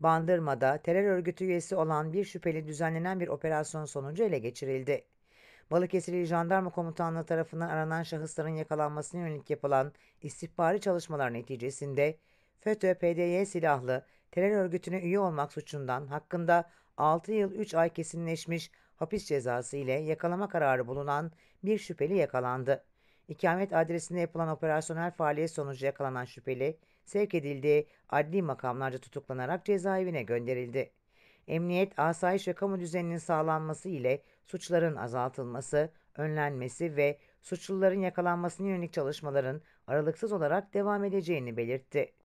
Bandırma'da terör örgütü üyesi olan bir şüpheli düzenlenen bir operasyon sonucu ele geçirildi. Balıkesirli Jandarma Komutanlığı tarafından aranan şahısların yakalanmasına yönelik yapılan istihbari çalışmalar neticesinde FETÖ-PDY silahlı terör örgütüne üye olmak suçundan hakkında 6 yıl 3 ay kesinleşmiş hapis cezası ile yakalama kararı bulunan bir şüpheli yakalandı ikamet adresinde yapılan operasyonel faaliyet sonucu yakalanan şüpheli sevk edildi, adli makamlarca tutuklanarak cezaevine gönderildi. Emniyet, asayiş ve kamu düzeninin sağlanması ile suçların azaltılması, önlenmesi ve suçluların yakalanmasına yönelik çalışmaların aralıksız olarak devam edeceğini belirtti.